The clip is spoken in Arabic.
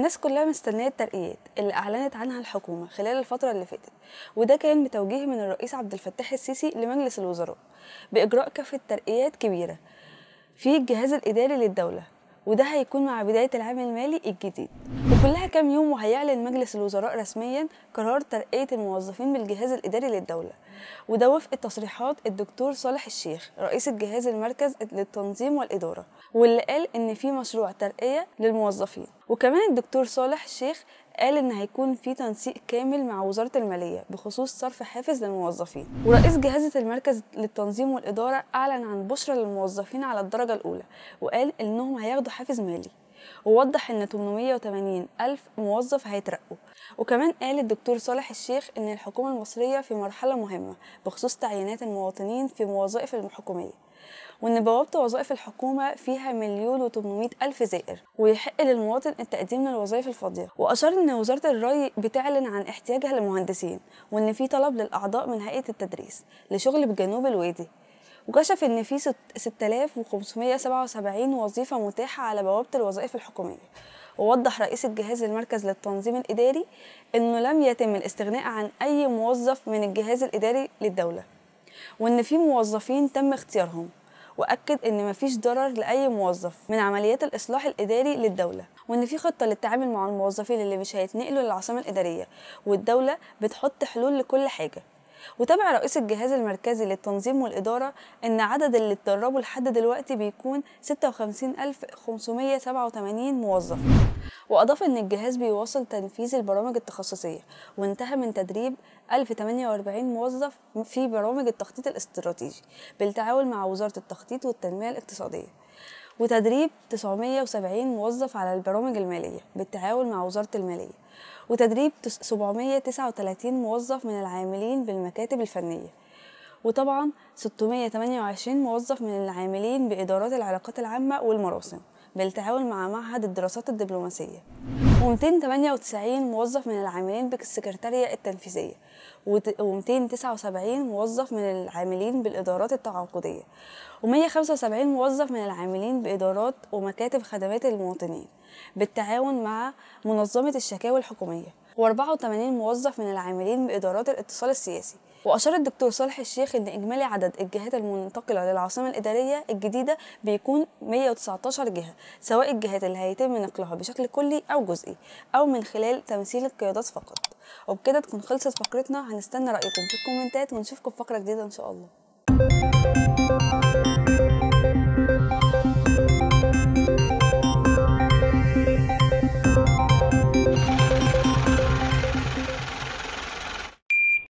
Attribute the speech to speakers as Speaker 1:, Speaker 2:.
Speaker 1: الناس كلها مستنية الترقيات اللي أعلنت عنها الحكومة خلال الفترة اللي فاتت وده كان بتوجيه من الرئيس عبد الفتاح السيسي لمجلس الوزراء بإجراء كافة ترقيات كبيرة في الجهاز الإداري للدولة وده هيكون مع بداية العام المالي الجديد وكلها كام يوم وهيعلن مجلس الوزراء رسميا قرار ترقية الموظفين بالجهاز الإداري للدولة وده وفق تصريحات الدكتور صالح الشيخ رئيس الجهاز المركز للتنظيم والإدارة واللي قال إن في مشروع ترقية للموظفين وكمان الدكتور صالح الشيخ قال ان هيكون في تنسيق كامل مع وزاره الماليه بخصوص صرف حافز للموظفين ورئيس جهازه المركز للتنظيم والاداره اعلن عن بشرى للموظفين على الدرجه الاولى وقال انهم هياخدوا حافز مالي ووضح ان 880 ألف موظف هيترقوا وكمان قال الدكتور صالح الشيخ ان الحكومة المصرية في مرحلة مهمة بخصوص تعيينات المواطنين في الوظائف الحكومية وإن بوابة وظائف الحكومة فيها مليون و800 ألف زائر ويحق للمواطن التقديم للوظائف الفاضية وأشار إن وزارة الري بتعلن عن احتياجها للمهندسين وإن في طلب للأعضاء من هيئة التدريس لشغل بجنوب الوادي وكشف إن في 6577 وظيفة متاحة على بوابة الوظائف الحكومية ووضح رئيس الجهاز المركز للتنظيم الإداري إنه لم يتم الاستغناء عن أي موظف من الجهاز الإداري للدولة وإن في موظفين تم اختيارهم وأكد إن مفيش ضرر لأي موظف من عمليات الإصلاح الإداري للدولة وإن في خطة للتعامل مع الموظفين اللي مش هيتنقلوا للعاصمة الإدارية والدولة بتحط حلول لكل حاجة وتابع رئيس الجهاز المركزي للتنظيم والإدارة أن عدد اللي اتدربوا لحد دلوقتي بيكون 56587 موظف وأضاف أن الجهاز بيواصل تنفيذ البرامج التخصصية وانتهى من تدريب 1048 موظف في برامج التخطيط الاستراتيجي بالتعاون مع وزارة التخطيط والتنمية الاقتصادية وتدريب 970 موظف على البرامج المالية بالتعاون مع وزارة المالية وتدريب 739 موظف من العاملين بالمكاتب الفنية وطبعا 628 موظف من العاملين بإدارات العلاقات العامة والمراسم بالتعاون مع معهد الدراسات الدبلوماسية و298 موظف من العاملين بالسكرتارية التنفيذية و279 موظف من العاملين بالإدارات التعاقدية و175 موظف من العاملين بإدارات ومكاتب خدمات المواطنين بالتعاون مع منظمة الشكاوى الحكومية و84 موظف من العاملين بإدارات الاتصال السياسي وأشار الدكتور صالح الشيخ إن إجمالي عدد الجهات المنتقلة للعاصمة الإدارية الجديدة بيكون 119 جهة سواء الجهات اللي هيتم نقلها بشكل كلي أو جزئي أو من خلال تمثيل القيادات فقط وبكده تكون خلصت فقرتنا هنستنى رأيكم في الكومنتات ونشوفكم في فقرة جديدة إن شاء الله